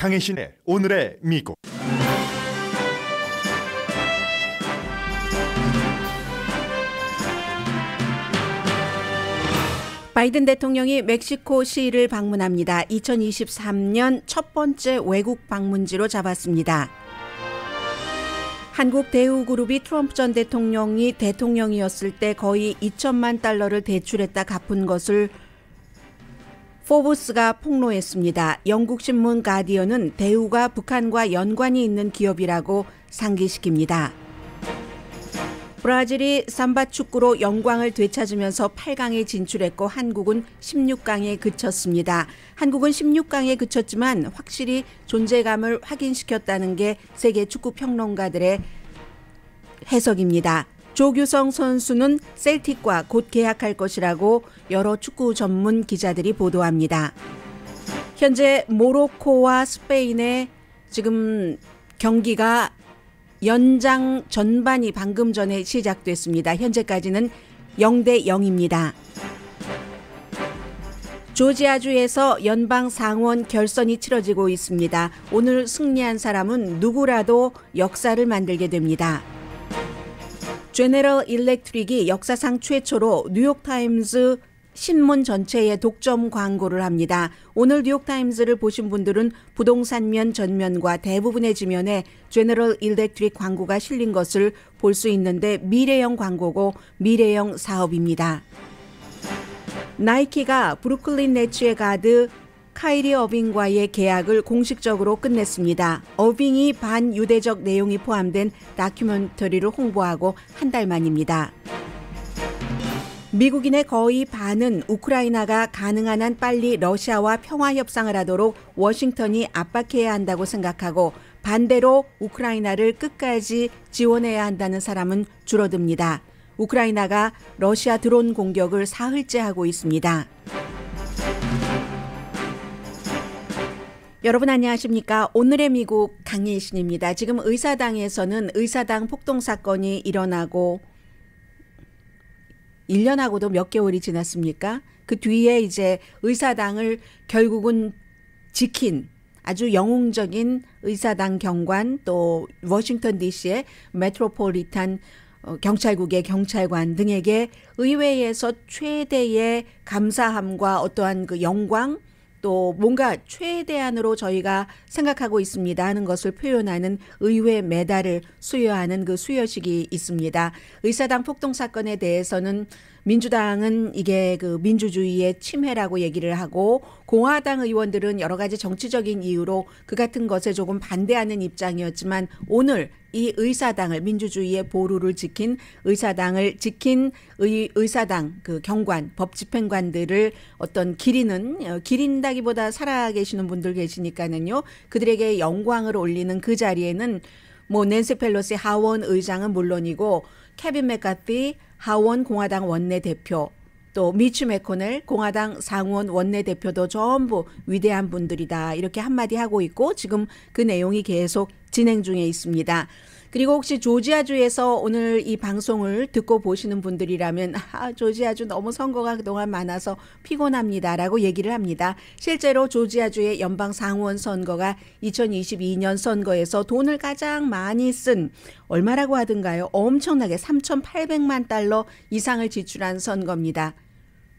강혜신의 오늘의 미국 바이든 대통령이 멕시코 시를 방문합니다. 2023년 첫 번째 외국 방문지로 잡았습니다. 한국 대우그룹이 트럼프 전 대통령이 대통령이었을 때 거의 2천만 달러를 대출했다 갚은 것을 포브스가 폭로했습니다. 영국 신문 가디언은 대우가 북한과 연관이 있는 기업이라고 상기시킵니다. 브라질이 삼바 축구로 영광을 되찾으면서 8강에 진출했고 한국은 16강에 그쳤습니다. 한국은 16강에 그쳤지만 확실히 존재감을 확인시켰다는 게 세계 축구 평론가들의 해석입니다. 조규성 선수는 셀틱과 곧 계약할 것이라고 여러 축구 전문 기자들이 보도합니다. 현재 모로코와 스페인의 지금 경기가 연장 전반이 방금 전에 시작됐습니다. 현재까지는 0대 0입니다. 조지아주에서 연방 상원 결선이 치러지고 있습니다. 오늘 승리한 사람은 누구라도 역사를 만들게 됩니다. 제네럴 일렉트릭이 역사상 최초로 뉴욕타임즈 신문 전체에 독점 광고를 합니다. 오늘 뉴욕타임즈를 보신 분들은 부동산 면 전면과 대부분의 지면에 제너럴 일렉트릭 광고가 실린 것을 볼 수 있는데 미래형 광고고 미래형 사업입니다. 나이키가 브루클린 네츠의 가드 카이리 어빙과의 계약을 공식적으로 끝냈습니다. 어빙이 반유대적 내용이 포함된 다큐멘터리를 홍보하고 한 달 만입니다. 미국인의 거의 반은 우크라이나가 가능한 한 빨리 러시아와 평화 협상을 하도록 워싱턴이 압박해야 한다고 생각하고 반대로 우크라이나를 끝까지 지원해야 한다는 사람은 줄어듭니다. 우크라이나가 러시아 드론 공격을 사흘째 하고 있습니다. 여러분 안녕하십니까? 오늘의 미국 강예신입니다. 지금 의사당에서는 의사당 폭동 사건이 일어나고 1년하고도 몇 개월이 지났습니까? 그 뒤에 이제 의사당을 결국은 지킨 아주 영웅적인 의사당 경관 또 워싱턴 DC의 메트로폴리탄 어, 경찰국의 경찰관 등에게 의회에서 최대의 감사함과 어떠한 그 영광 또 뭔가 최대한으로 저희가 생각하고 있습니다 하는 것을 표현하는 의회 메달을 수여하는 그 수여식이 있습니다. 의사당 폭동 사건에 대해서는 민주당은 이게 그 민주주의의 침해라고 얘기를 하고 공화당 의원들은 여러 가지 정치적인 이유로 그 같은 것에 조금 반대하는 입장이었지만 오늘 이 의사당을 민주주의의 보루를 지킨 의사당을 지킨 의, 의사당 그 경관 법집행관들을 어떤 기리는 어, 기린다기보다 살아계시는 분들 계시니까는요 그들에게 영광을 올리는 그 자리에는 뭐낸스 펠로시 하원 의장은 물론이고 케빈 맥카티 하원 공화당 원내대표 또 미츠 메코넬 공화당 상원 원내대표도 전부 위대한 분들이다 이렇게 한마디 하고 있고 지금 그 내용이 계속 진행 중에 있습니다. 그리고 혹시 조지아주에서 오늘 이 방송을 듣고 보시는 분들이라면 아, 조지아주 너무 선거가 그동안 많아서 피곤합니다라고 얘기를 합니다. 실제로 조지아주의 연방 상원 선거가 2022년 선거에서 돈을 가장 많이 쓴 얼마라고 하던가요? 엄청나게 3,800만 달러 이상을 지출한 선거입니다.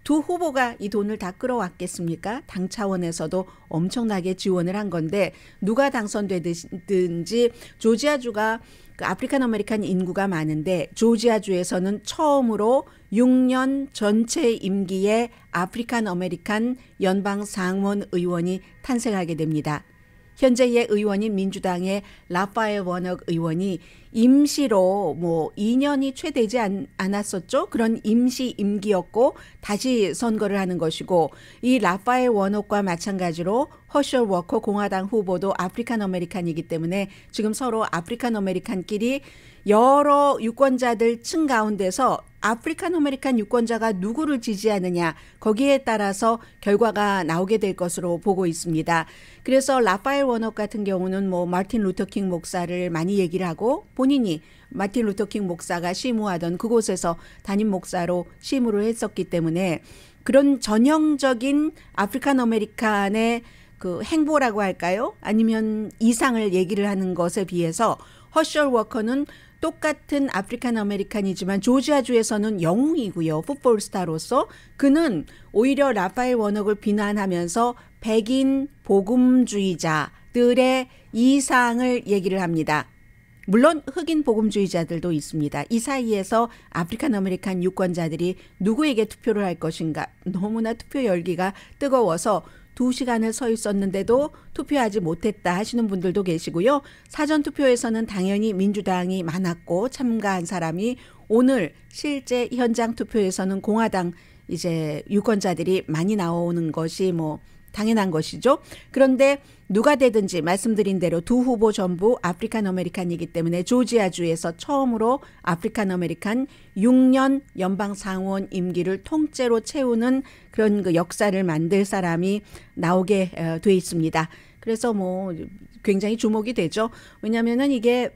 두 후보가 이 돈을 다 끌어왔겠습니까? 당 차원에서도 엄청나게 지원을 한 건데 누가 당선되든지 조지아주가 그 아프리칸 아메리칸 인구가 많은데 조지아주에서는 처음으로 6년 전체 임기에 아프리칸 아메리칸 연방 상원 의원이 탄생하게 됩니다. 현재의 의원인 민주당의 라파엘 원혁 의원이 임시로 뭐 2년이 최 되지 않, 않았었죠. 그런 임시 임기였고 다시 선거를 하는 것이고 이 라파엘 원혁과 마찬가지로 허셜 워커 공화당 후보도 아프리칸 아메리칸이기 때문에 지금 서로 아프리칸 아메리칸끼리 여러 유권자들 층 가운데서 아프리칸 아메리칸 유권자가 누구를 지지하느냐 거기에 따라서 결과가 나오게 될 것으로 보고 있습니다. 그래서 라파엘 워너 같은 경우는 뭐 마틴 루터킹 목사를 많이 얘기를 하고 본인이 마틴 루터킹 목사가 심무하던 그곳에서 담임 목사로 심무를 했었기 때문에 그런 전형적인 아프리칸 아메리칸의 그 행보라고 할까요? 아니면 이상을 얘기를 하는 것에 비해서 허셜 워커는 똑같은 아프리칸 아메리칸이지만 조지아주에서는 영웅이고요. 풋볼 스타로서 그는 오히려 라파엘 원옥을 비난하면서 백인 복음주의자들의 이상을 얘기를 합니다. 물론 흑인 복음주의자들도 있습니다. 이 사이에서 아프리칸 아메리칸 유권자들이 누구에게 투표를 할 것인가 너무나 투표 열기가 뜨거워서 2시간을 서 있었는데도 투표하지 못했다 하시는 분들도 계시고요. 사전 투표에서는 당연히 민주당이 많았고 참가한 사람이 오늘 실제 현장 투표에서는 공화당 이제 유권자들이 많이 나오는 것이 뭐 당연한 것이죠. 그런데 누가 되든지 말씀드린 대로 두 후보 전부 아프리칸 아메리칸이기 때문에 조지아주에서 처음으로 아프리칸 아메리칸 6년 연방 상원 임기를 통째로 채우는 그런 그 역사를 만들 사람이 나오게 어, 돼 있습니다. 그래서 뭐 굉장히 주목이 되죠. 왜냐면은 이게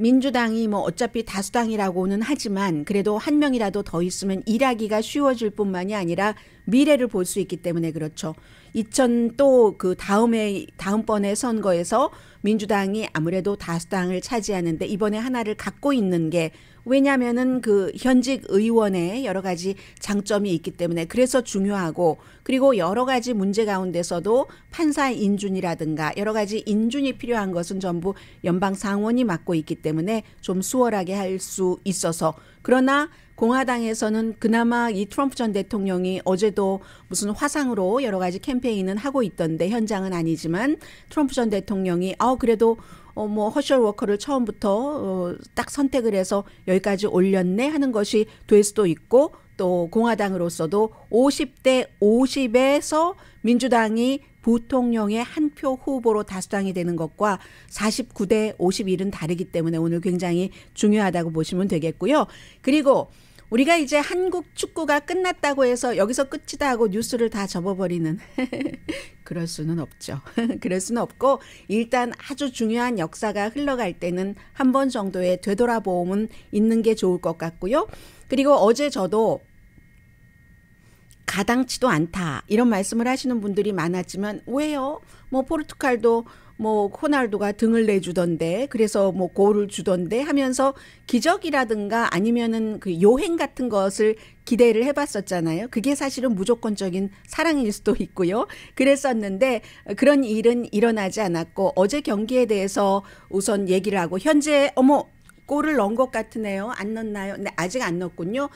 민주당이 뭐 어차피 다수당이라고는 하지만 그래도 한 명이라도 더 있으면 일하기가 쉬워질 뿐만이 아니라 미래를 볼 수 있기 때문에 그렇죠. 2000 또 그 다음에 다음번에 선거에서 민주당이 아무래도 다수당을 차지하는데 이번에 하나를 갖고 있는 게 왜냐면은 그 현직 의원의 여러 가지 장점이 있기 때문에 그래서 중요하고 그리고 여러 가지 문제 가운데서도 판사 인준이라든가 여러 가지 인준이 필요한 것은 전부 연방 상원이 맡고 있기 때문에 좀 수월하게 할 수 있어서 그러나 공화당에서는 그나마 이 트럼프 전 대통령이 어제도 무슨 화상으로 여러 가지 캠페인은 하고 있던데 현장은 아니지만 트럼프 전 대통령이 아 그래도 어, 뭐 허셜 워커를 처음부터 어, 딱 선택을 해서 여기까지 올렸네 하는 것이 될 수도 있고 또 공화당으로서도 50대 50에서 민주당이 부통령의 한 표 후보로 다수당이 되는 것과 49대 51은 다르기 때문에 오늘 굉장히 중요하다고 보시면 되겠고요. 그리고 우리가 이제 한국 축구가 끝났다고 해서 여기서 끝이다 하고 뉴스를 다 접어버리는 그럴 수는 없죠. 그럴 수는 없고 일단 아주 중요한 역사가 흘러갈 때는 한 번 정도의 되돌아보음은 있는 게 좋을 것 같고요. 그리고 어제 저도 가당치도 않다 이런 말씀을 하시는 분들이 많았지만 왜요? 뭐 포르투갈도 뭐호날도가 등을 내주던데 그래서 뭐 골을 주던데 하면서 기적이라든가 아니면은 그 요행 같은 것을 기대를 해봤었잖아요. 그게 사실은 무조건적인 사랑일 수도 있고요. 그랬었는데 그런 일은 일어나지 않았고 어제 경기에 대해서 우선 얘기를 하고 현재 어머 골을 넣은 것 같으네요. 안 넣나요? 근 네, 아직 안 넣었군요.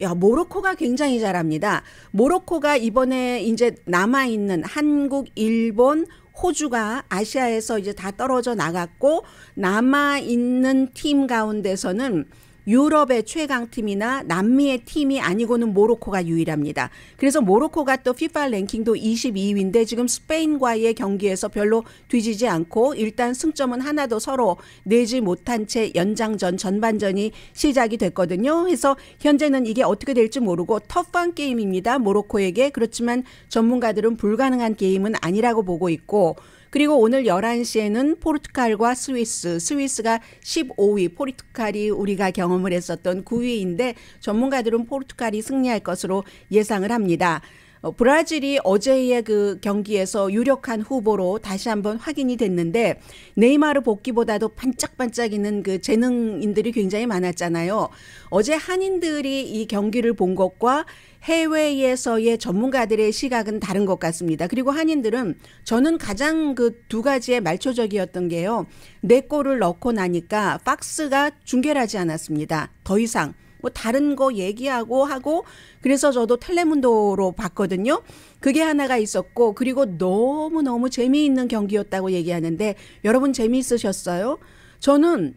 야, 모로코가 굉장히 잘합니다. 모로코가 이번에 이제 남아있는 한국, 일본, 호주가 아시아에서 이제 다 떨어져 나갔고 남아 있는 팀 가운데서는 유럽의 최강 팀이나 남미의 팀이 아니고는 모로코가 유일합니다. 그래서 모로코가 또 FIFA 랭킹도 22위인데 지금 스페인과의 경기에서 별로 뒤지지 않고 일단 승점은 하나도 서로 내지 못한 채 연장전 전반전이 시작이 됐거든요. 그래서 현재는 이게 어떻게 될지 모르고 터프한 게임입니다. 모로코에게 그렇지만 전문가들은 불가능한 게임은 아니라고 보고 있고 그리고 오늘 11시에는 포르투갈과 스위스, 스위스가 15위, 포르투갈이 우리가 경험을 했었던 9위인데 전문가들은 포르투갈이 승리할 것으로 예상을 합니다. 어, 브라질이 어제의 그 경기에서 유력한 후보로 다시 한번 확인이 됐는데 네이마르 복귀보다도 반짝반짝이는 그 재능인들이 굉장히 많았잖아요. 어제 한인들이 이 경기를 본 것과 해외에서의 전문가들의 시각은 다른 것 같습니다. 그리고 한인들은 저는 가장 그 두 가지의 말초적이었던 게요. 내꼴을 넣고 나니까 박스가 중계를 하지 않았습니다. 더 이상 뭐 다른 거 얘기하고 하고 그래서 저도 텔레문도로 봤거든요. 그게 하나가 있었고 그리고 너무너무 재미있는 경기였다고 얘기하는데 여러분 재미있으셨어요? 저는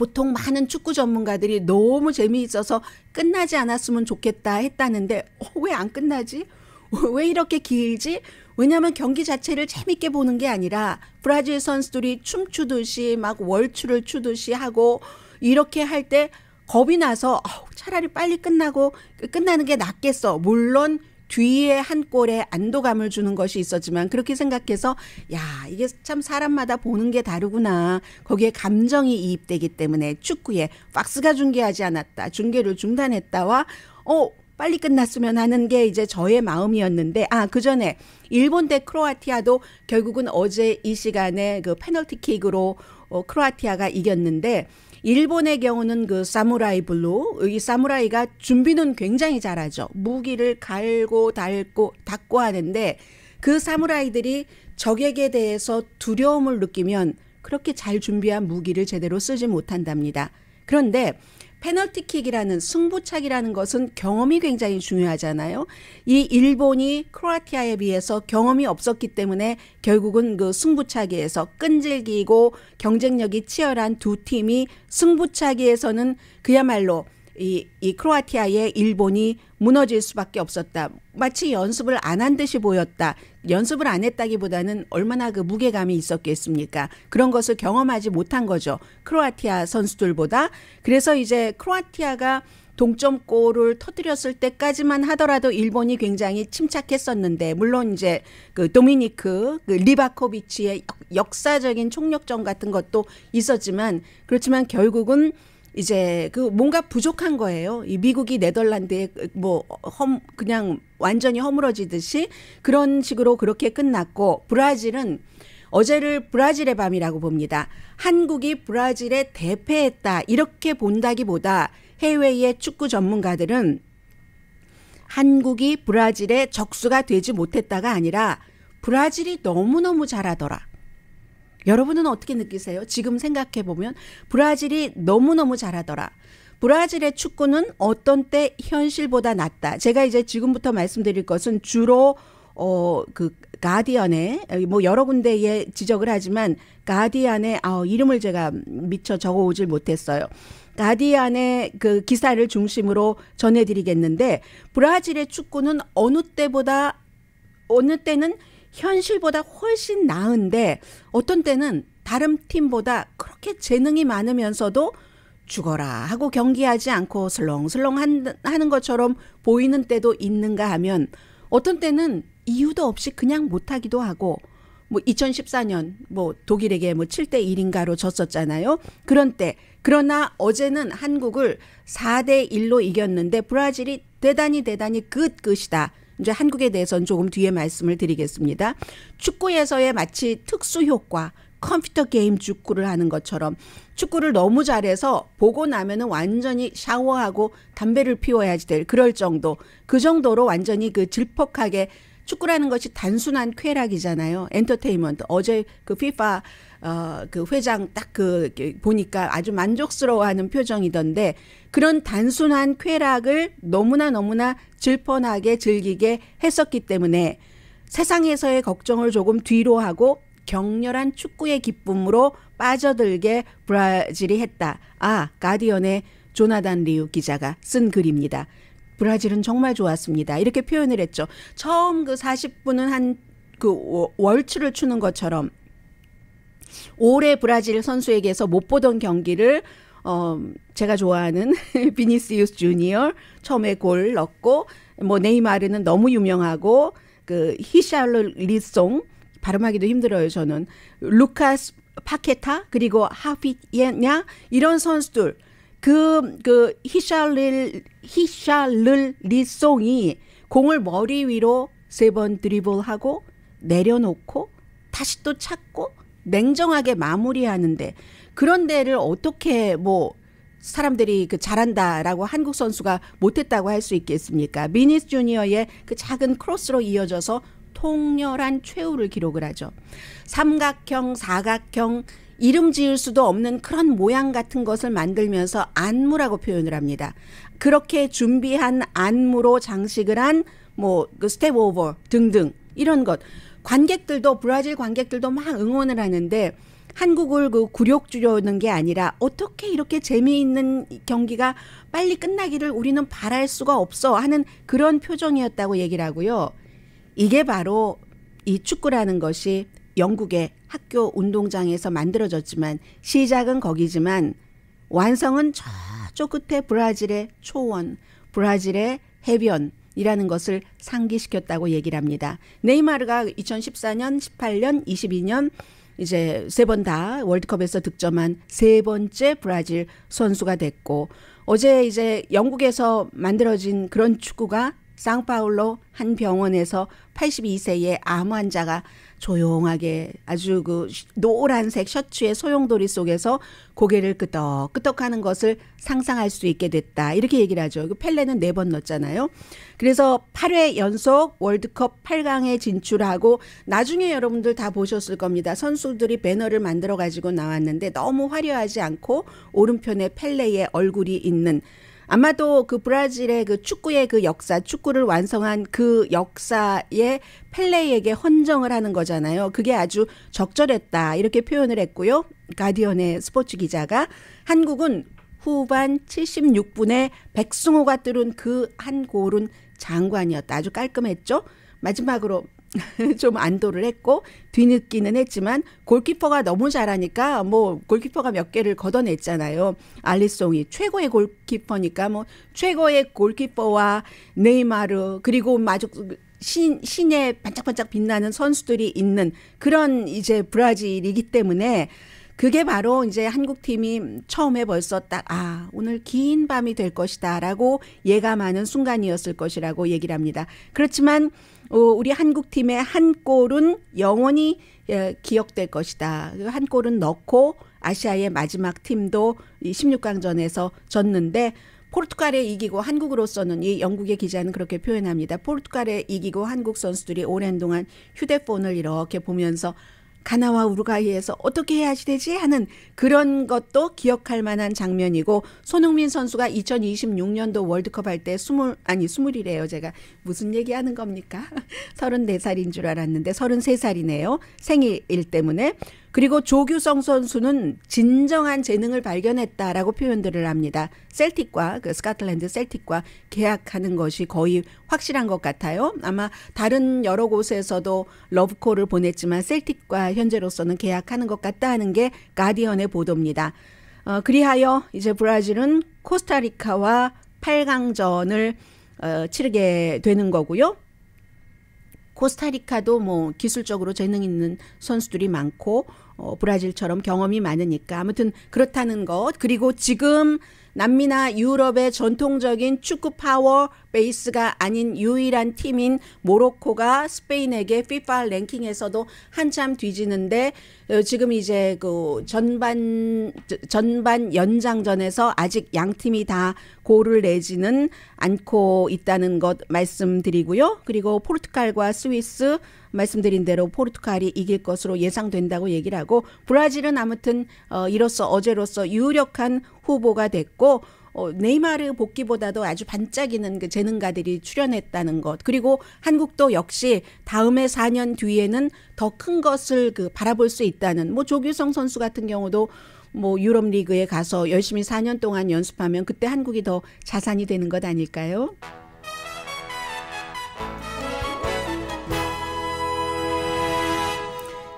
보통 많은 축구 전문가들이 너무 재미있어서 끝나지 않았으면 좋겠다 했다는데 어, 왜안 끝나지? 왜 이렇게 길지? 왜냐하면 경기 자체를 재밌게 보는 게 아니라 브라질 선수들이 춤추듯이 막 월추를 추듯이 하고 이렇게 할 때 겁이 나서 차라리 빨리 끝나고 끝나는 게 낫겠어. 물론 뒤에 한 꼴에 안도감을 주는 것이 있었지만 그렇게 생각해서 야 이게 참 사람마다 보는 게 다르구나 거기에 감정이 이입되기 때문에 축구에 박스가 중계하지 않았다 중계를 중단했다와 어 빨리 끝났으면 하는 게 이제 저의 마음이었는데 아그 전에 일본 대 크로아티아도 결국은 어제 이 시간에 그 페널티킥으로 어, 크로아티아가 이겼는데 일본의 경우는 그 사무라이 블루 여기 사무라이가 준비는 굉장히 잘하죠. 무기를 갈고 닳고 닦고 하는데 그 사무라이들이 적에게 대해서 두려움을 느끼면 그렇게 잘 준비한 무기를 제대로 쓰지 못한답니다. 그런데 페널티킥이라는 승부차기라는 것은 경험이 굉장히 중요하잖아요. 이 일본이 크로아티아에 비해서 경험이 없었기 때문에 결국은 그 승부차기에서 끈질기고 경쟁력이 치열한 두 팀이 승부차기에서는 그야말로 이, 이 크로아티아의 일본이 무너질 수밖에 없었다. 마치 연습을 안 한 듯이 보였다. 연습을 안 했다기보다는 얼마나 그 무게감이 있었겠습니까? 그런 것을 경험하지 못한 거죠. 크로아티아 선수들보다. 그래서 이제 크로아티아가 동점골을 터뜨렸을 때까지만 하더라도 일본이 굉장히 침착했었는데 물론 이제 그 도미니크 그 리바코비치의 역사적인 총력전 같은 것도 있었지만 그렇지만 결국은 이제 그 뭔가 부족한 거예요. 이 미국이 네덜란드에 뭐험 그냥 완전히 허물어지듯이 그런 식으로 그렇게 끝났고 브라질은 어제를 브라질의 밤이라고 봅니다. 한국이 브라질에 대패했다 이렇게 본다기보다 해외의 축구 전문가들은 한국이 브라질에 적수가 되지 못했다가 아니라 브라질이 너무너무 잘하더라. 여러분은 어떻게 느끼세요? 지금 생각해 보면 브라질이 너무너무 잘하더라. 브라질의 축구는 어떤 때 현실보다 낫다. 제가 이제 지금부터 말씀드릴 것은 주로 어 그 가디언의 뭐 여러 군데에 지적을 하지만 가디언의 아 이름을 제가 미처 적어 오질 못했어요. 가디언의그 기사를 중심으로 전해드리겠는데 브라질의 축구는 어느 때보다 어느 때는 현실보다 훨씬 나은데 어떤 때는 다른 팀보다 그렇게 재능이 많으면서도 죽어라 하고 경기하지 않고 슬렁슬렁 하는 것처럼 보이는 때도 있는가 하면 어떤 때는 이유도 없이 그냥 못하기도 하고 뭐 2014년 뭐 독일에게 뭐 7대 1인가로 졌었잖아요. 그런 때 그러나 어제는 한국을 4대 1로 이겼는데 브라질이 대단히 대단히 끝 끝이다. 이제 한국에 대해서는 조금 뒤에 말씀을 드리겠습니다. 축구에서의 마치 특수 효과, 컴퓨터 게임 축구를 하는 것처럼 축구를 너무 잘해서 보고 나면은 완전히 샤워하고 담배를 피워야지 될 그럴 정도 그 정도로 완전히 그 질퍽하게 축구라는 것이 단순한 쾌락이잖아요. 엔터테인먼트. 어제 그 FIFA 어, 그 회장 딱 그 보니까 아주 만족스러워하는 표정이던데 그런 단순한 쾌락을 너무나 너무나 질펀하게 즐기게 했었기 때문에 세상에서의 걱정을 조금 뒤로 하고 격렬한 축구의 기쁨으로 빠져들게 브라질이 했다. 아, 가디언의 조나단 리우 기자가 쓴 글입니다. 브라질은 정말 좋았습니다. 이렇게 표현을 했죠. 처음 그 40분은 한 그 월츠를 추는 것처럼 올해 브라질 선수에게서 못 보던 경기를 어 제가 좋아하는 비니시우스 주니어 처음에 골넣고뭐 네이마르는 너무 유명하고 그 히샬르 리송 발음하기도 힘들어요 저는 루카스 파케타 그리고 하피예냐 이런 선수들 그그 그 히샬릴 히샬를 리송이 공을 머리 위로 세 번 드리블하고 내려놓고 다시 또 찾고 냉정하게 마무리하는데 그런 데를 어떻게 뭐 사람들이 그 잘한다라고 한국 선수가 못했다고 할 수 있겠습니까? 미니스 주니어의 그 작은 크로스로 이어져서 통렬한 최후를 기록을 하죠. 삼각형, 사각형, 이름 지을 수도 없는 그런 모양 같은 것을 만들면서 안무라고 표현을 합니다. 그렇게 준비한 안무로 장식을 한뭐그 스텝 오버 등등 이런 것 관객들도 브라질 관객들도 막 응원을 하는데 한국을 그 굴욕 주려는 게 아니라 어떻게 이렇게 재미있는 경기가 빨리 끝나기를 우리는 바랄 수가 없어 하는 그런 표정이었다고 얘기를 하고요. 이게 바로 이 축구라는 것이 영국의 학교 운동장에서 만들어졌지만 시작은 거기지만 완성은 저쪽 끝에 브라질의 초원, 브라질의 해변, 이라는 것을 상기시켰다고 얘기를 합니다. 네이마르가 2014년, 18년, 22년 이제 세 번 다 월드컵에서 득점한 세 번째 브라질 선수가 됐고 어제 이제 영국에서 만들어진 그런 축구가 상파울로 한 병원에서 82세의 암 환자가 조용하게 아주 그 노란색 셔츠의 소용돌이 속에서 고개를 끄덕끄덕 하는 것을 상상할 수 있게 됐다. 이렇게 얘기를 하죠. 그 펠레는 네 번 넣었잖아요. 그래서 8회 연속 월드컵 8강에 진출하고 나중에 여러분들 다 보셨을 겁니다. 선수들이 배너를 만들어 가지고 나왔는데 너무 화려하지 않고 오른편에 펠레의 얼굴이 있는 아마도 그 브라질의 그 축구의 그 역사, 축구를 완성한 그역사의 펠레에게 헌정을 하는 거잖아요. 그게 아주 적절했다. 이렇게 표현을 했고요. 가디언의 스포츠 기자가 한국은 후반 76분에 백승호가 뚫은 그 한 골은 장관이었다. 아주 깔끔했죠. 마지막으로 좀 안도를 했고 뒤늦기는 했지만 골키퍼가 너무 잘하니까 뭐 골키퍼가 몇 개를 걷어냈잖아요. 알리송이 최고의 골키퍼니까 뭐 최고의 골키퍼와 네이마르 그리고 마주 신 신의 반짝반짝 빛나는 선수들이 있는 그런 이제 브라질이기 때문에 그게 바로 이제 한국 팀이 처음에 벌써 딱, 아, 오늘 긴 밤이 될 것이다 라고 예감하는 순간이었을 것이라고 얘기를 합니다. 그렇지만 어, 우리 한국 팀의 한 골은 영원히 예, 기억될 것이다. 한 골은 넣고 아시아의 마지막 팀도 이 16강전에서 졌는데 포르투갈에 이기고 한국으로서는 이 영국의 기자는 그렇게 표현합니다. 포르투갈에 이기고 한국 선수들이 오랜 동안 휴대폰을 이렇게 보면서 가나와 우루과이에서 어떻게 해야지 되지 하는 그런 것도 기억할 만한 장면이고 손흥민 선수가 2026년도 월드컵 할 때 20 아니 20이래요. 제가 무슨 얘기하는 겁니까? 34살인 줄 알았는데 33살이네요. 생일일 때문에 그리고 조규성 선수는 진정한 재능을 발견했다라고 표현들을 합니다. 셀틱과 그스카틀랜드 셀틱과 계약하는 것이 거의 확실한 것 같아요. 아마 다른 여러 곳에서도 러브콜을 보냈지만 셀틱과 현재로서는 계약하는 것 같다 하는 게 가디언의 보도입니다. 어, 그리하여 이제 브라질은 코스타리카와 8강전을 어, 치르게 되는 거고요. 코스타리카도 뭐 기술적으로 재능 있는 선수들이 많고 어, 브라질처럼 경험이 많으니까 아무튼 그렇다는 것 그리고 지금 남미나 유럽의 전통적인 축구 파워 베이스가 아닌 유일한 팀인 모로코가 스페인에게 FIFA 랭킹에서도 한참 뒤지는데 어, 지금 이제 그 전반 전반 연장전에서 아직 양 팀이 다 골을 내지는 않고 있다는 것 말씀드리고요. 그리고 포르투갈과 스위스 말씀드린 대로 포르투갈이 이길 것으로 예상된다고 얘기를 하고 브라질은 아무튼 어, 이로써 어제로서 유력한 후보가 됐고 어, 네이마르 복귀보다도 아주 반짝이는 그 재능가들이 출연했다는 것. 그리고 한국도 역시 다음에 4년 뒤에는 더 큰 것을 그 바라볼 수 있다는 뭐 조규성 선수 같은 경우도 뭐 유럽 리그에 가서 열심히 4년 동안 연습하면 그때 한국이 더 자산이 되는 것 아닐까요?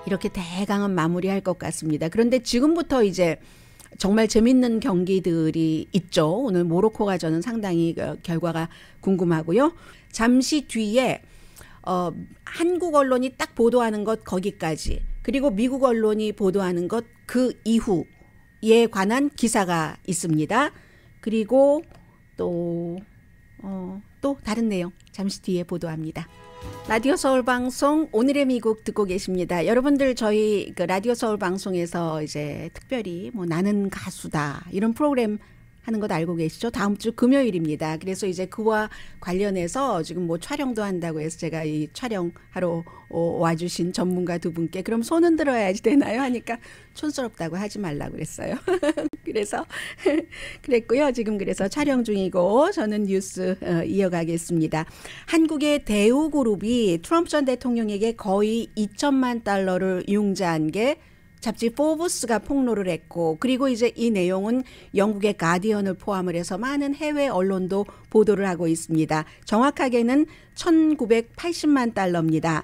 이렇게 대강은 마무리할 것 같습니다. 그런데 지금부터 이제 정말 재밌는 경기들이 있죠. 오늘 모로코가 저는 상당히 어, 결과가 궁금하고요. 잠시 뒤에 어, 한국 언론이 딱 보도하는 것 거기까지 그리고 미국 언론이 보도하는 것 그 이후에 관한 기사가 있습니다. 그리고 또, 어, 또 다른 내용 잠시 뒤에 보도합니다. 라디오 서울 방송 오늘의 미국 듣고 계십니다. 여러분들 저희 그 라디오 서울 방송에서 이제 특별히 뭐 나는 가수다 이런 프로그램 하는 것 알고 계시죠? 다음 주 금요일입니다. 그래서 이제 그와 관련해서 지금 뭐 촬영도 한다고 해서 제가 이 촬영하러 어, 와주신 전문가 두 분께 그럼 손은 들어야지 되나요? 하니까 촌스럽다고 하지 말라고 그랬어요. 그래서 그랬고요. 지금 그래서 촬영 중이고 저는 뉴스 어, 이어가겠습니다. 한국의 대우 그룹이 트럼프 전 대통령에게 거의 2천만 달러를 융자한 게 잡지 포브스가 폭로를 했고 그리고 이제 이 내용은 영국의 가디언을 포함을 해서 많은 해외 언론도 보도를 하고 있습니다. 정확하게는 1980만 달러입니다.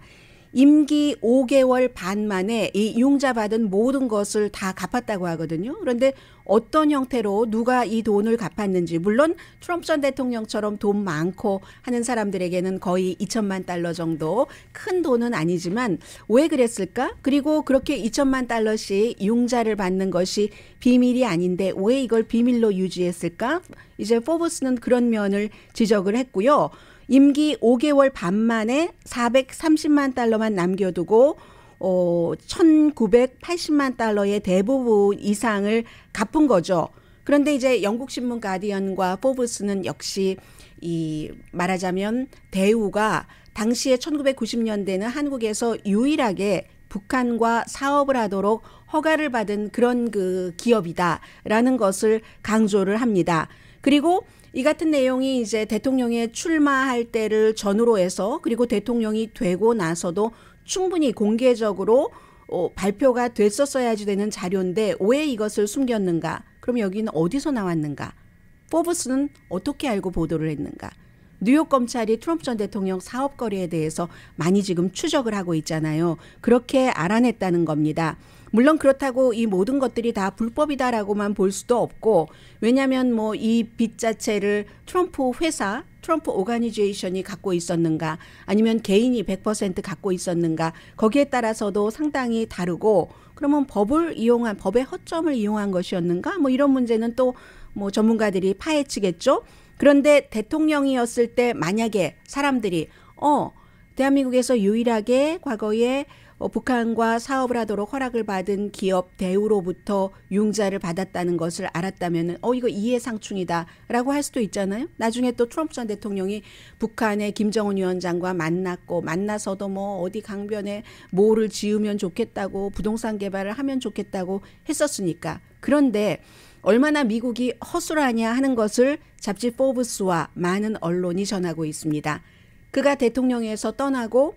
임기 5개월 반 만에 이 융자받은 모든 것을 다 갚았다고 하거든요. 그런데 어떤 형태로 누가 이 돈을 갚았는지 물론 트럼프 전 대통령처럼 돈 많고 하는 사람들에게는 거의 2천만 달러 정도 큰 돈은 아니지만 왜 그랬을까? 그리고 그렇게 2천만 달러씩 융자를 받는 것이 비밀이 아닌데 왜 이걸 비밀로 유지했을까? 이제 포브스는 그런 면을 지적을 했고요. 임기 5개월 반 만에 430만 달러만 남겨두고 어 1980만 달러의 대부분 이상을 갚은 거죠. 그런데 이제 영국 신문 가디언과 포브스는 역시 이 말하자면 대우가 당시에 1990년대는 한국에서 유일하게 북한과 사업을 하도록 허가를 받은 그런 그 기업이다라는 것을 강조를 합니다. 그리고 이 같은 내용이 이제 대통령의 출마할 때를 전후로 해서 그리고 대통령이 되고 나서도 충분히 공개적으로 어, 발표가 됐었어야지 되는 자료인데 왜 이것을 숨겼는가? 그럼 여기는 어디서 나왔는가? 포브스는 어떻게 알고 보도를 했는가? 뉴욕 검찰이 트럼프 전 대통령 사업거리에 대해서 많이 지금 추적을 하고 있잖아요. 그렇게 알아냈다는 겁니다. 물론 그렇다고 이 모든 것들이 다 불법이다라고만 볼 수도 없고 왜냐하면 뭐 이 빚 자체를 트럼프 회사 트럼프 오가니제이션이 갖고 있었는가 아니면 개인이 100% 갖고 있었는가 거기에 따라서도 상당히 다르고 그러면 법을 이용한 법의 허점을 이용한 것이었는가 뭐 이런 문제는 또 뭐 전문가들이 파헤치겠죠. 그런데 대통령이었을 때 만약에 사람들이 어 대한민국에서 유일하게 과거에 어, 북한과 사업을 하도록 허락을 받은 기업 대우로부터 융자를 받았다는 것을 알았다면 어 이거 이해상충이다라고 할 수도 있잖아요. 나중에 또 트럼프 전 대통령이 북한의 김정은 위원장과 만났고 만나서도 뭐 어디 강변에 뭐를 지으면 좋겠다고 부동산 개발을 하면 좋겠다고 했었으니까 그런데 얼마나 미국이 허술하냐 하는 것을 잡지 포브스와 많은 언론이 전하고 있습니다. 그가 대통령에서 떠나고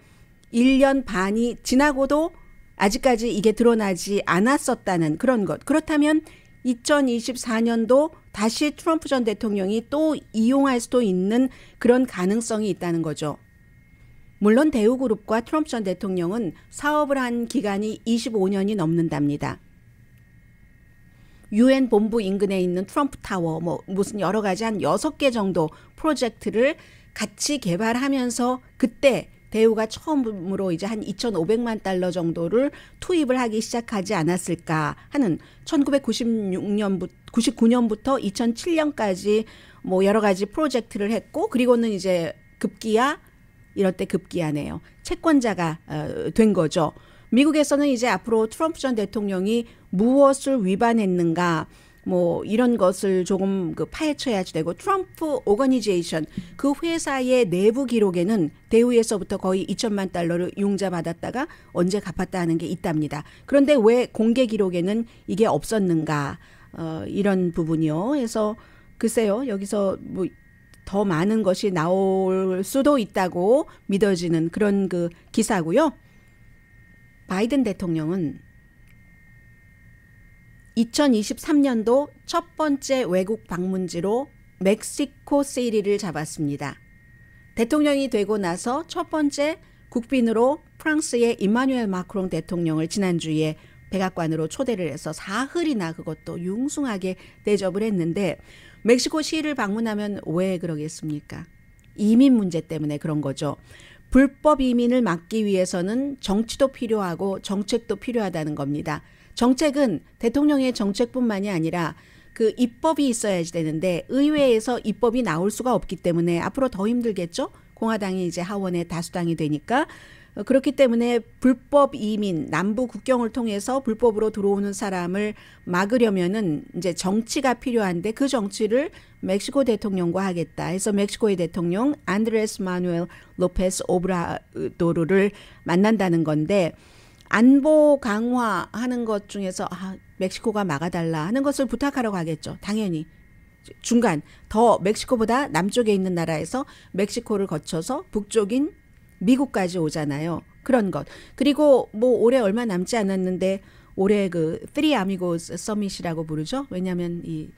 1년 반이 지나고도 아직까지 이게 드러나지 않았었다는 그런 것. 그렇다면 2024년도 다시 트럼프 전 대통령이 또 이용할 수도 있는 그런 가능성이 있다는 거죠. 물론 대우그룹과 트럼프 전 대통령은 사업을 한 기간이 25년이 넘는답니다. 유엔 본부 인근에 있는 트럼프 타워 뭐 무슨 여러 가지 한6개 정도 프로젝트를 같이 개발하면서 그때 대우가 처음으로 이제 한 2,500만 달러 정도를 투입을 하기 시작하지 않았을까 하는 1996년부터 99년부터 2007년까지 뭐 여러 가지 프로젝트를 했고 그리고는 이제 급기야 이럴 때 급기야네요. 채권자가 어, 된 거죠. 미국에서는 이제 앞으로 트럼프 전 대통령이 무엇을 위반했는가 뭐 이런 것을 조금 그 파헤쳐야지 되고 트럼프 오거니제이션 그 회사의 내부 기록에는 대우에서부터 거의 2천만 달러를 융자 받았다가 언제 갚았다는 게 있답니다. 그런데 왜 공개 기록에는 이게 없었는가 어, 이런 부분이요. 그래서 글쎄요 여기서 뭐 더 많은 것이 나올 수도 있다고 믿어지는 그런 그 기사고요. 바이든 대통령은 2023년도 첫 번째 외국 방문지로 멕시코 시리를 잡았습니다. 대통령이 되고 나서 첫 번째 국빈으로 프랑스의 임마누엘 마크롱 대통령을 지난주에 백악관으로 초대를 해서 사흘이나 그것도 융숭하게 대접을 했는데 멕시코 시를 방문하면 왜 그러겠습니까? 이민 문제 때문에 그런 거죠. 불법 이민을 막기 위해서는 정치도 필요하고 정책도 필요하다는 겁니다. 정책은 대통령의 정책뿐만이 아니라 그 입법이 있어야지 되는데 의회에서 입법이 나올 수가 없기 때문에 앞으로 더 힘들겠죠. 공화당이 이제 하원의 다수당이 되니까 어, 그렇기 때문에 불법 이민 남부 국경을 통해서 불법으로 들어오는 사람을 막으려면은 이제 정치가 필요한데 그 정치를 멕시코 대통령과 하겠다 해서 멕시코의 대통령 안드레스 마누엘 로페스 오브라도르를 만난다는 건데 안보 강화하는 것 중에서 아, 멕시코가 막아달라 하는 것을 부탁하러 가겠죠. 당연히. 중간 더 멕시코보다 남쪽에 있는 나라에서 멕시코를 거쳐서 북쪽인 미국까지 오잖아요. 그런 것. 그리고 뭐 올해 얼마 남지 않았는데 올해 그3 아미고스 서밋이라고 부르죠. 왜냐하면 이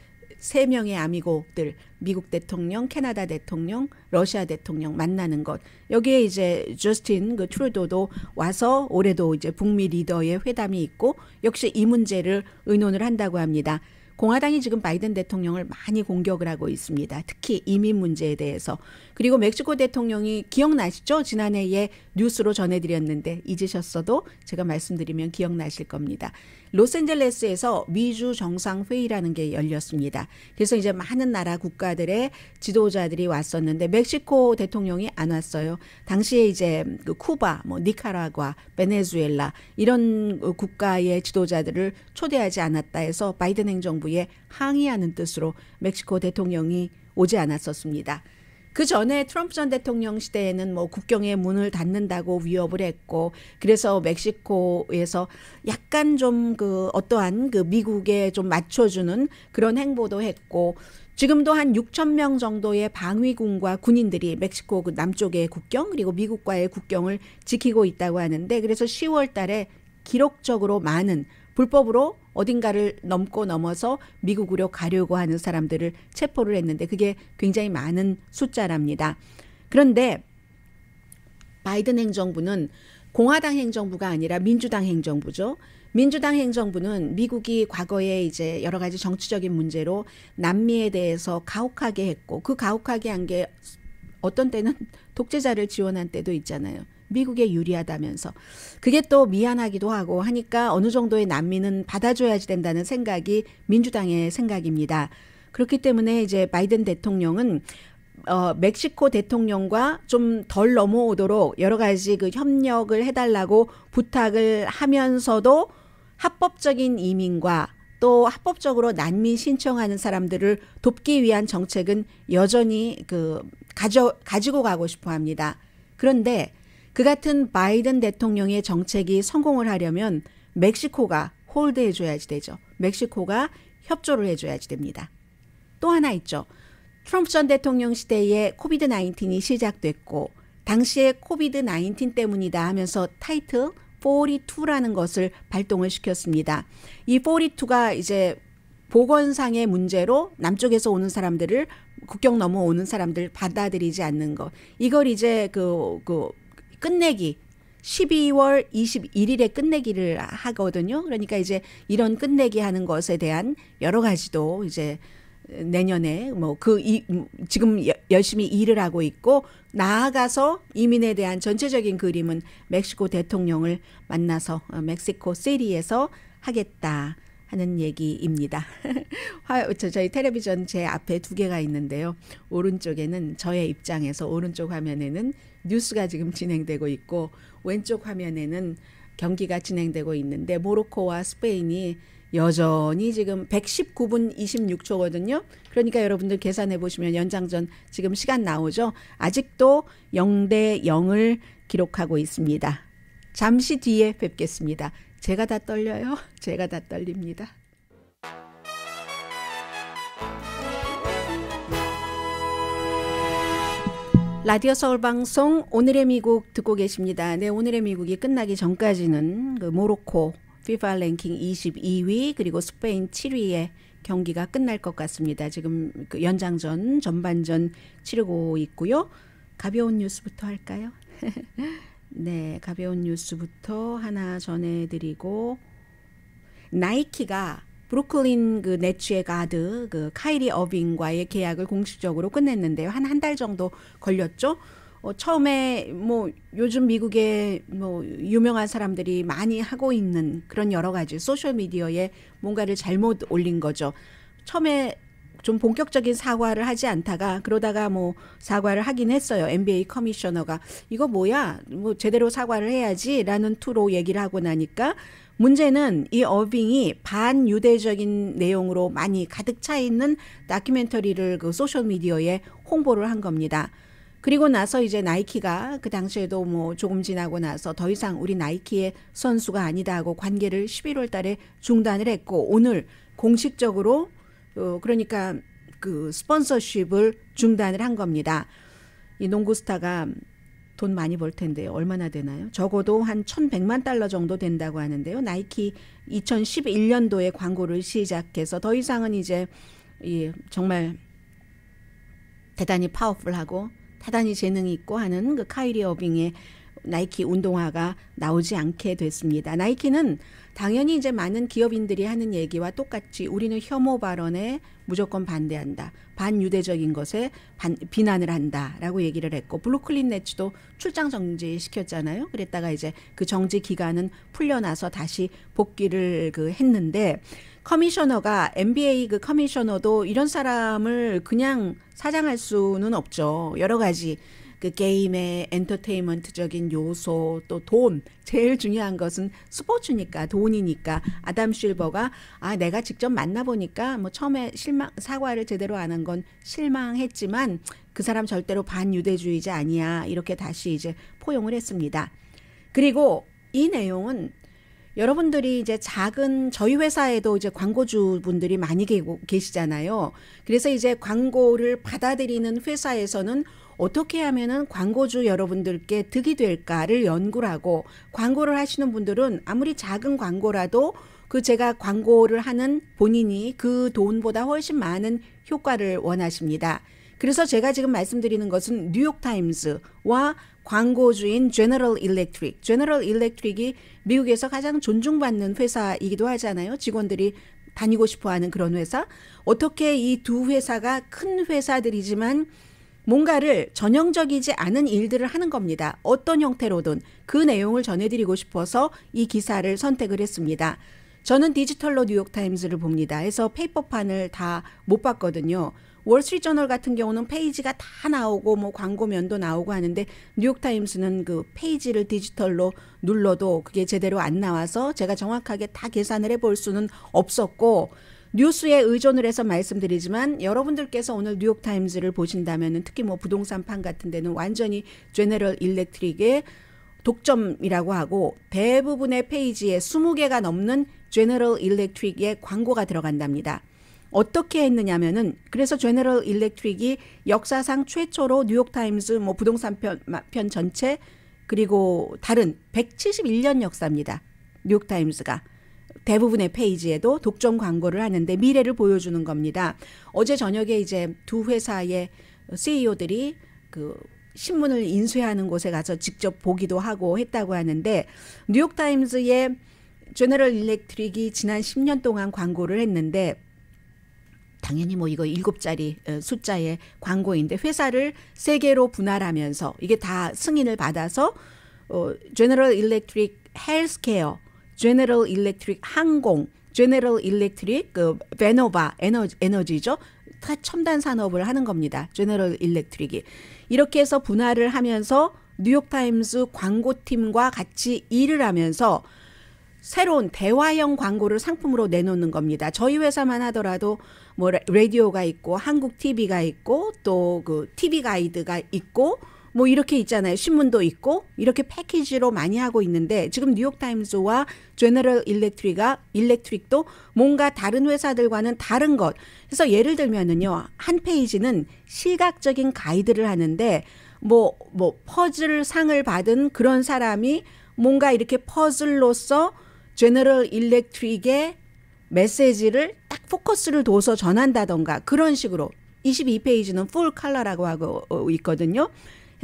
세 명의 아미고들 미국 대통령, 캐나다 대통령, 러시아 대통령 만나는 것. 여기에 이제 조스틴그 트루도도 와서 올해도 이제 북미 리더의 회담이 있고 역시 이 문제를 의논을 한다고 합니다. 공화당이 지금 바이든 대통령을 많이 공격을 하고 있습니다. 특히 이민 문제에 대해서. 그리고 멕시코 대통령이 기억나시죠? 지난해에 뉴스로 전해드렸는데 잊으셨어도 제가 말씀드리면 기억나실 겁니다. 로스앤젤레스에서 미주 정상회의라는 게 열렸습니다. 그래서 이제 많은 나라 국가들의 지도자들이 왔었는데 멕시코 대통령이 안 왔어요. 당시에 이제 그 쿠바, 뭐 니카라과, 베네수엘라 이런 국가의 지도자들을 초대하지 않았다 해서 바이든 행정부에 항의하는 뜻으로 멕시코 대통령이 오지 않았었습니다. 그 전에 트럼프 전 대통령 시대에는 뭐국경의 문을 닫는다고 위협을 했고 그래서 멕시코에서 약간 좀 그 어떠한 그 미국에 좀 맞춰주는 그런 행보도 했고 지금도 한 6천 명 정도의 방위군과 군인들이 멕시코 그 남쪽의 국경 그리고 미국과의 국경을 지키고 있다고 하는데 그래서 10월 달에 기록적으로 많은 불법으로 어딘가를 넘고 넘어서 미국으로 가려고 하는 사람들을 체포를 했는데 그게 굉장히 많은 숫자랍니다. 그런데 바이든 행정부는 공화당 행정부가 아니라 민주당 행정부죠. 민주당 행정부는 미국이 과거에 이제 여러 가지 정치적인 문제로 남미에 대해서 가혹하게 했고 그 가혹하게 한 게 어떤 때는 독재자를 지원한 때도 있잖아요. 미국에 유리하다면서 그게 또 미안하기도 하고 하니까 어느 정도의 난민은 받아줘야지 된다는 생각이 민주당의 생각입니다. 그렇기 때문에 이제 바이든 대통령은 어, 멕시코 대통령과 좀 덜 넘어오도록 여러 가지 그 협력을 해달라고 부탁을 하면서도 합법적인 이민과 또 합법적으로 난민 신청하는 사람들을 돕기 위한 정책은 여전히 그 가져 가지고 가고 싶어 합니다. 그런데 그 같은 바이든 대통령의 정책이 성공을 하려면 멕시코가 홀드해줘야지 되죠. 멕시코가 협조를 해줘야지 됩니다. 또 하나 있죠. 트럼프 전 대통령 시대에 코비드 19이 시작됐고 당시에 코비드 19 때문이다 하면서 타이틀 42라는 것을 발동을 시켰습니다. 이 42가 이제 보건상의 문제로 남쪽에서 오는 사람들을 국경 넘어오는 사람들 받아들이지 않는 것. 이걸 이제 그, 그 끝내기 12월 21일에 끝내기를 하거든요. 그러니까 이제 이런 끝내기 하는 것에 대한 여러 가지도 이제 내년에 뭐그 음, 지금 열심히 일을 하고 있고 나아가서 이민에 대한 전체적인 그림은 멕시코 대통령을 만나서 어, 멕시코 시리에서 하겠다. 하는 얘기입니다. 화, 저, 저희 텔레비전 제 앞에 두 개가 있는데요. 오른쪽에는 저의 입장에서 오른쪽 화면에는 뉴스가 지금 진행되고 있고 왼쪽 화면에는 경기가 진행되고 있는데 모로코와 스페인이 여전히 지금 119분 26초거든요. 그러니까 여러분들 계산해 보시면 연장전 지금 시간 나오죠. 아직도 0대 0을 기록하고 있습니다. 잠시 뒤에 뵙겠습니다. 제가 다 떨려요. 제가 다 떨립니다. 라디오 서울 방송 오늘의 미국 듣고 계십니다. 네, 오늘의 미국이 끝나기 전까지는 그 모로코 FIFA 랭킹 22위 그리고 스페인 7위에 경기가 끝날 것 같습니다. 지금 그 연장전, 전반전 치르고 있고요. 가벼운 뉴스부터 할까요? 네, 가벼운 뉴스부터 하나 전해드리고 나이키가 브루클린 그 네츠의 가드 그 카이리 어빙과의 계약을 공식적으로 끝냈는데요. 한 한 달 정도 걸렸죠. 어, 처음에 뭐 요즘 미국에뭐 유명한 사람들이 많이 하고 있는 그런 여러 가지 소셜 미디어에 뭔가를 잘못 올린 거죠. 처음에 좀 본격적인 사과를 하지 않다가 그러다가 뭐 사과를 하긴 했어요. NBA 커미셔너가 이거 뭐야? 뭐 제대로 사과를 해야지라는 투로 얘기를 하고 나니까 문제는 이 어빙이 반유대적인 내용으로 많이 가득 차 있는 다큐멘터리를 그 소셜 미디어에 홍보를 한 겁니다. 그리고 나서 이제 나이키가 그 당시에도 뭐 조금 지나고 나서 더 이상 우리 나이키의 선수가 아니다 하고 관계를 11월 달에 중단을 했고 오늘 공식적으로 어, 그러니까 그 스폰서십을 중단을 한 겁니다. 이 농구 스타가 돈 많이 벌 텐데요. 얼마나 되나요? 적어도 한 1,100만 달러 정도 된다고 하는데요. 나이키 2011년도에 광고를 시작해서 더 이상은 이제 이 정말 대단히 파워풀하고 대단히 재능이 있고 하는 그 카이리 어빙의 나이키 운동화가 나오지 않게 됐습니다. 나이키는 당연히 이제 많은 기업인들이 하는 얘기와 똑같이 우리는 혐오 발언에 무조건 반대한다. 반유대적인 것에 반, 비난을 한다라고 얘기를 했고 블루클린 네츠도 출장 정지 시켰잖아요. 그랬다가 이제 그 정지 기간은 풀려나서 다시 복귀를 그 했는데 커미셔너가 NBA 그 커미셔너도 이런 사람을 그냥 사장할 수는 없죠. 여러 가지 그 게임의 엔터테인먼트적인 요소 또 돈 제일 중요한 것은 스포츠니까 돈이니까 아담 실버가 아 내가 직접 만나보니까 뭐 처음에 실망 사과를 제대로 안 한 건 실망했지만 그 사람 절대로 반유대주의자 아니야 이렇게 다시 이제 포용을 했습니다. 그리고 이 내용은 여러분들이 이제 작은 저희 회사에도 이제 광고주분들이 많이 계시잖아요. 그래서 이제 광고를 받아들이는 회사에서는 어떻게 하면은 광고주 여러분들께 득이 될까를 연구를 하고 광고를 하시는 분들은 아무리 작은 광고라도 그 제가 광고를 하는 본인이 그 돈보다 훨씬 많은 효과를 원하십니다. 그래서 제가 지금 말씀드리는 것은 뉴욕타임즈와 광고주인 제너럴 일렉트릭. 제너럴 일렉트릭이 미국에서 가장 존중받는 회사이기도 하잖아요. 직원들이 다니고 싶어 하는 그런 회사. 어떻게 이 두 회사가 큰 회사들이지만 뭔가를 전형적이지 않은 일들을 하는 겁니다. 어떤 형태로든 그 내용을 전해드리고 싶어서 이 기사를 선택을 했습니다. 저는 디지털로 뉴욕타임즈를 봅니다. 해서 페이퍼판을 다 못 봤거든요. 월스트리트저널 같은 경우는 페이지가 다 나오고 뭐 광고면도 나오고 하는데 뉴욕타임스는 그 페이지를 디지털로 눌러도 그게 제대로 안 나와서 제가 정확하게 다 계산을 해볼 수는 없었고 뉴스에 의존을 해서 말씀드리지만 여러분들께서 오늘 뉴욕 타임즈를 보신다면은 특히 뭐 부동산판 같은 데는 완전히 제네럴 일렉트릭의 독점이라고 하고 대부분의 페이지에 20개가 넘는 제네럴 일렉트릭의 광고가 들어간답니다. 어떻게 했느냐면은 그래서 제네럴 일렉트릭이 역사상 최초로 뉴욕 타임즈 뭐 부동산 편, 편 전체 그리고 다른 171년 역사입니다. 뉴욕 타임즈가 대부분의 페이지에도 독점 광고를 하는데 미래를 보여주는 겁니다. 어제 저녁에 이제 두 회사의 CEO들이 그 신문을 인쇄하는 곳에 가서 직접 보기도 하고 했다고 하는데 뉴욕 타임즈의 제너럴 일렉트릭이 지난 10년 동안 광고를 했는데 당연히 뭐 이거 일곱 자리 어, 숫자의 광고인데 회사를 세 개로 분할하면서 이게 다 승인을 받아서 어 제너럴 일렉트릭 헬스케어 제네럴 일렉트릭 항공, 제네럴 일렉트릭 그 베노바 에너지, 에너지죠. 다 첨단 산업을 하는 겁니다. 제네럴 일렉트릭이. 이렇게 해서 분할을 하면서 뉴욕타임스 광고팀과 같이 일을 하면서 새로운 대화형 광고를 상품으로 내놓는 겁니다. 저희 회사만 하더라도 뭐 라디오가 있고 한국 TV가 있고 또 그 TV 가이드가 있고 뭐 이렇게 있잖아요. 신문도 있고 이렇게 패키지로 많이 하고 있는데 지금 뉴욕 타임스와 제너럴 일렉트릭가 일렉트릭도 뭔가 다른 회사들과는 다른 것. 그래서 예를 들면은요. 한 페이지는 시각적인 가이드를 하는데 뭐뭐 뭐 퍼즐 상을 받은 그런 사람이 뭔가 이렇게 퍼즐로서 제너럴 일렉트릭의 메시지를 딱 포커스를 둬서 전한다던가 그런 식으로 22페이지는 풀 컬러라고 하고 있거든요.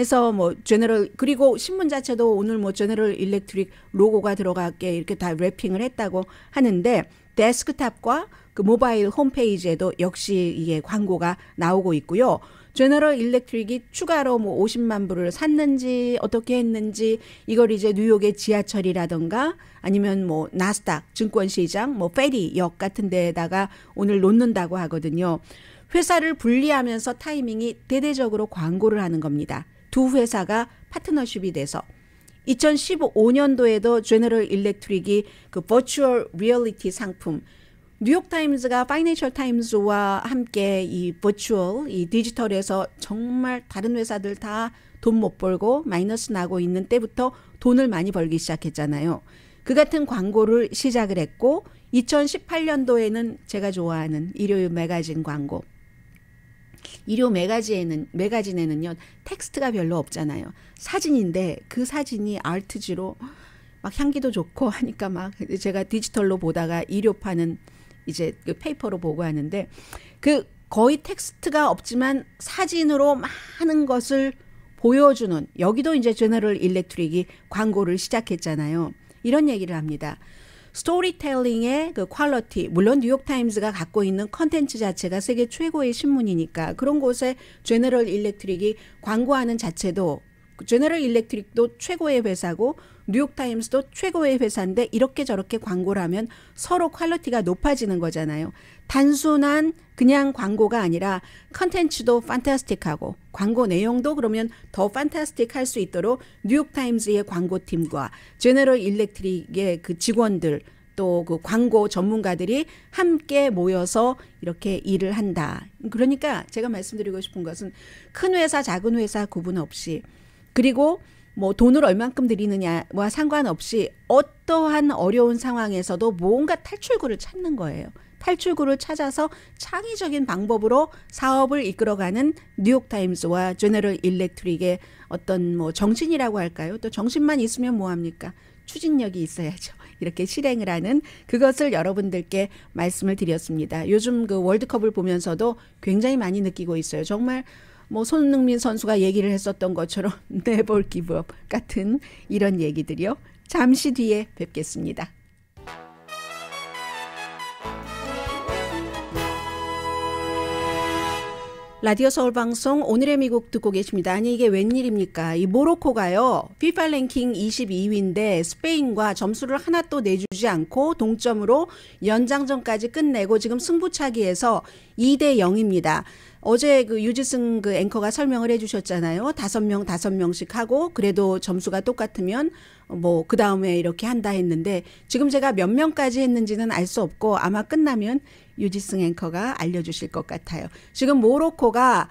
해서 뭐 제너럴 그리고 신문 자체도 오늘 뭐 제너럴 일렉트릭 로고가 들어가게 이렇게 다 랩핑을 했다고 하는데 데스크탑과 그 모바일 홈페이지에도 역시 이게 광고가 나오고 있고요. 제너럴 일렉트릭이 추가로 뭐 50만 불을 샀는지 어떻게 했는지 이걸 이제 뉴욕의 지하철이라든가 아니면 뭐 나스닥 증권시장 뭐 페리역 같은 데에다가 오늘 놓는다고 하거든요. 회사를 분리하면서 타이밍이 대대적으로 광고를 하는 겁니다. 두 회사가 파트너십이 돼서 2015년도에도 제너럴 일렉트릭이 그 버추얼 리얼리티 상품 뉴욕타임즈가 파이낸셜 타임즈와 함께 이 버추얼 이 디지털에서 정말 다른 회사들 다 돈 못 벌고 마이너스 나고 있는 때부터 돈을 많이 벌기 시작했잖아요. 그 같은 광고를 시작을 했고 2018년도에는 제가 좋아하는 일요일 매거진 광고 일요 매가지에는 매가진에는요 텍스트가 별로 없잖아요. 사진인데 그 사진이 r 트지로막 향기도 좋고 하니까 막 제가 디지털로 보다가 일요파는 이제 그 페이퍼로 보고 하는데 그 거의 텍스트가 없지만 사진으로 많은 것을 보여주는 여기도 이제 제너럴 일렉트릭이 광고를 시작했잖아요. 이런 얘기를 합니다. 스토리텔링의 그 퀄러티 물론 뉴욕타임즈가 갖고 있는 컨텐츠 자체가 세계 최고의 신문이니까 그런 곳에 제너럴 일렉트릭이 광고하는 자체도 제너럴 일렉트릭도 최고의 회사고 뉴욕타임스도 최고의 회사인데 이렇게 저렇게 광고를 하면 서로 퀄리티가 높아지는 거잖아요. 단순한 그냥 광고가 아니라 컨텐츠도 판타스틱하고 광고 내용도 그러면 더 판타스틱할 수 있도록 뉴욕타임스의 광고팀과 제너럴 일렉트릭의 그 직원들 또 그 광고 전문가들이 함께 모여서 이렇게 일을 한다. 그러니까 제가 말씀드리고 싶은 것은 큰 회사, 작은 회사 구분 없이 그리고 뭐 돈을 얼만큼 드리느냐와 상관없이 어떠한 어려운 상황에서도 뭔가 탈출구를 찾는 거예요. 탈출구를 찾아서 창의적인 방법으로 사업을 이끌어가는 뉴욕타임스와 제너럴 일렉트릭의 어떤 뭐 정신이라고 할까요? 또 정신만 있으면 뭐합니까? 추진력이 있어야죠. 이렇게 실행을 하는 그것을 여러분들께 말씀을 드렸습니다. 요즘 그 월드컵을 보면서도 굉장히 많이 느끼고 있어요. 정말 뭐 손흥민 선수가 얘기를 했었던 것처럼 네 볼 기부업 같은 이런 얘기들이요. 잠시 뒤에 뵙겠습니다. 라디오 서울 방송 오늘의 미국 듣고 계십니다. 아니 이게 웬일입니까? 이 모로코가요. 피파 랭킹 22위인데 스페인과 점수를 하나 또 내주지 않고 동점으로 연장전까지 끝내고 지금 승부차기에서 2대 0입니다. 어제 그 유지승 그 앵커가 설명을 해주셨잖아요. 다섯 명 다섯 명씩 하고 그래도 점수가 똑같으면 뭐그 다음에 이렇게 한다 했는데 지금 제가 몇 명까지 했는지는 알 수 없고 아마 끝나면 유지승 앵커가 알려주실 것 같아요. 지금 모로코가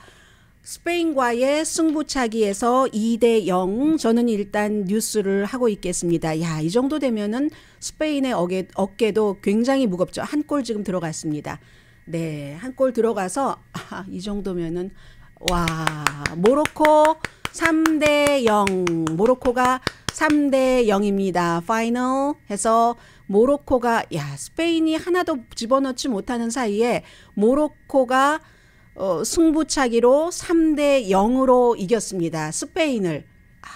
스페인과의 승부차기에서 2대 0. 저는 일단 뉴스를 하고 있겠습니다. 야, 이 정도 되면은 스페인의 어깨, 어깨도 굉장히 무겁죠. 한 골 지금 들어갔습니다. 네, 한 골 들어가서 아, 이 정도면은 와, 모로코 3대 0. 모로코가 3대 0입니다. 파이널 해서 모로코가 야, 스페인이 하나도 집어넣지 못하는 사이에 모로코가 어, 승부차기로 3대 0으로 이겼습니다. 스페인을. 아,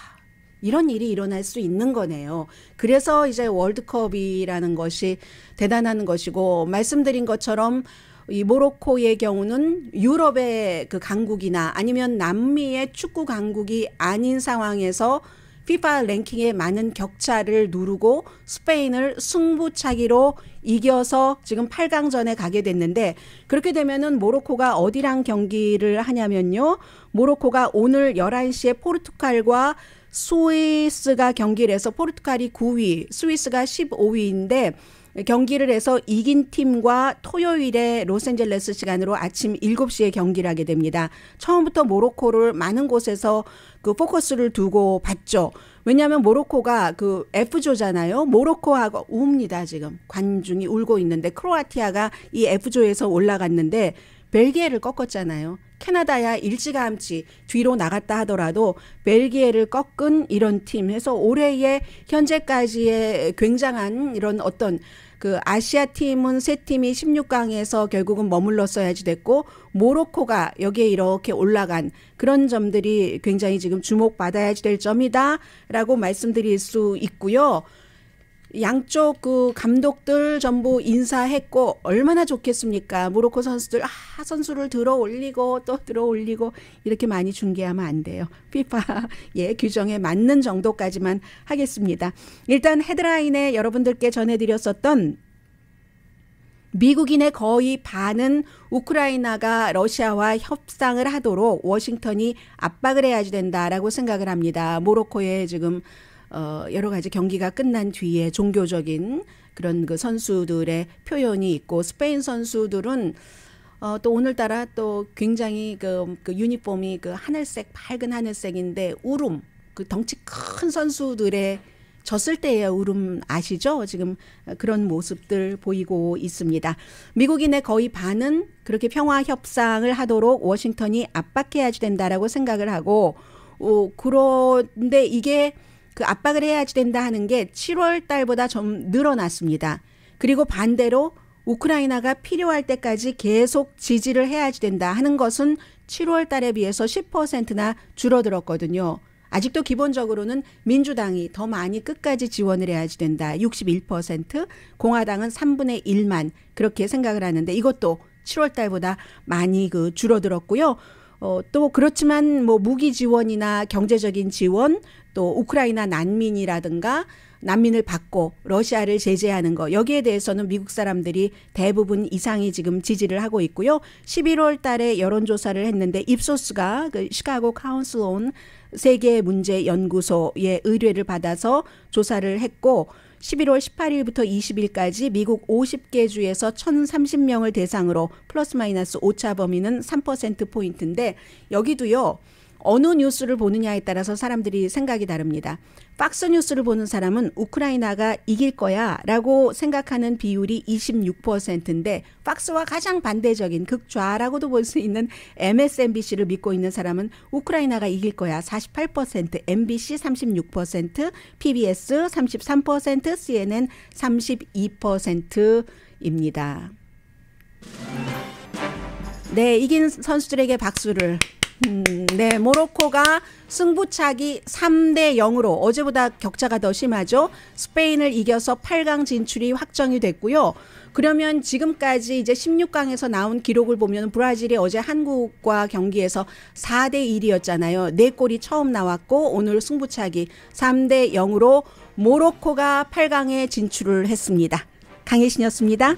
이런 일이 일어날 수 있는 거네요. 그래서 이제 월드컵이라는 것이 대단한 것이고 말씀드린 것처럼 이 모로코의 경우는 유럽의 그 강국이나 아니면 남미의 축구 강국이 아닌 상황에서 피파 랭킹에 많은 격차를 누르고 스페인을 승부차기로 이겨서 지금 8강전에 가게 됐는데 그렇게 되면은 모로코가 어디랑 경기를 하냐면요. 모로코가 오늘 11시에 포르투갈과 스위스가 경기를 해서 포르투갈이 9위, 스위스가 15위인데 경기를 해서 이긴 팀과 토요일에 로스앤젤레스 시간으로 아침 7시에 경기를 하게 됩니다. 처음부터 모로코를 많은 곳에서 그 포커스를 두고 봤죠. 왜냐하면 모로코가 그 F조잖아요. 모로코하고 웁니다 지금 관중이 울고 있는데 크로아티아가 이 F조에서 올라갔는데 벨기에를 꺾었잖아요. 캐나다야 일찌감치 뒤로 나갔다 하더라도 벨기에를 꺾은 이런 팀 해서 올해의 현재까지의 굉장한 이런 어떤 그 아시아 팀은 세 팀이 16강에서 결국은 머물렀어야지 됐고 모로코가 여기에 이렇게 올라간 그런 점들이 굉장히 지금 주목받아야지 될 점이다라고 말씀드릴 수 있고요. 양쪽 그 감독들 전부 인사했고 얼마나 좋겠습니까? 모로코 선수들 아 선수를 들어 올리고 또 들어 올리고 이렇게 많이 중계하면 안 돼요. 피파예 규정에 맞는 정도까지만 하겠습니다. 일단 헤드라인에 여러분들께 전해드렸었던 미국인의 거의 반은 우크라이나가 러시아와 협상을 하도록 워싱턴이 압박을 해야지 된다라고 생각을 합니다. 모로코에 지금 어, 여러 가지 경기가 끝난 뒤에 종교적인 그런 그 선수들의 표현이 있고 스페인 선수들은 어, 또 오늘따라 또 굉장히 그, 그 유니폼이 그 하늘색 밝은 하늘색인데 울음 그 덩치 큰 선수들의 졌을 때의 울음 아시죠? 지금 그런 모습들 보이고 있습니다. 미국인의 거의 반은 그렇게 평화 협상을 하도록 워싱턴이 압박해야지 된다라고 생각을 하고, 어, 그런데 이게 그 압박을 해야지 된다 하는 게 7월 달보다 좀 늘어났습니다. 그리고 반대로 우크라이나가 필요할 때까지 계속 지지를 해야지 된다 하는 것은 7월 달에 비해서 10%나 줄어들었거든요. 아직도 기본적으로는 민주당이 더 많이 끝까지 지원을 해야지 된다. 61%, 공화당은 3분의 1만 그렇게 생각을 하는데 이것도 7월 달보다 많이 그 줄어들었고요. 어, 또 그렇지만 뭐 무기 지원이나 경제적인 지원 또 우크라이나 난민이라든가 난민을 받고 러시아를 제재하는 거 여기에 대해서는 미국 사람들이 대부분 이상이 지금 지지를 하고 있고요. 11월 달에 여론조사를 했는데 입소스가 그 시카고 카운슬 온 세계 문제 연구소의 의뢰를 받아서 조사를 했고 11월 18일부터 20일까지 미국 50개 주에서 1,030명을 대상으로 플러스 마이너스 오차 범위는 3% 포인트인데 여기도요. 어느 뉴스를 보느냐에 따라서 사람들이 생각이 다릅니다. 박스 뉴스를 보는 사람은 우크라이나가 이길 거야라고 생각하는 비율이 26%인데 박스와 가장 반대적인 극좌라고도 볼 수 있는 MSNBC를 믿고 있는 사람은 우크라이나가 이길 거야 48%, MBC 36%, PBS 33%, CNN 32%입니다. 네, 이긴 선수들에게 박수를 음, 네, 모로코가 승부차기 3대 0으로 어제보다 격차가 더 심하죠. 스페인을 이겨서 8강 진출이 확정이 됐고요. 그러면 지금까지 이제 16강에서 나온 기록을 보면 브라질이 어제 한국과 경기에서 4대 1이었잖아요. 네 골이 처음 나왔고 오늘 승부차기 3대 0으로 모로코가 8강에 진출을 했습니다. 강혜신이었습니다.